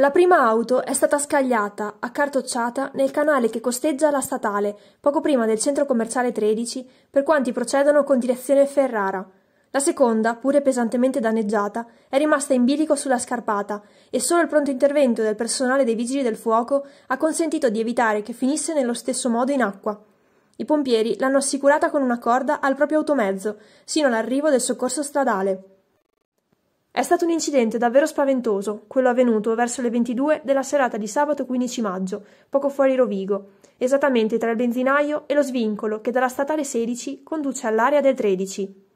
La prima auto è stata scagliata, accartocciata, nel canale che costeggia la statale, poco prima del centro commerciale 13, per quanti procedono con direzione Ferrara. La seconda, pure pesantemente danneggiata, è rimasta in bilico sulla scarpata e solo il pronto intervento del personale dei vigili del fuoco ha consentito di evitare che finisse nello stesso modo in acqua. I pompieri l'hanno assicurata con una corda al proprio automezzo, sino all'arrivo del soccorso stradale. È stato un incidente davvero spaventoso, quello avvenuto verso le 22 della serata di sabato 15 maggio, poco fuori Rovigo, esattamente tra il benzinaio e lo svincolo che dalla statale 16 conduce all'area del 13.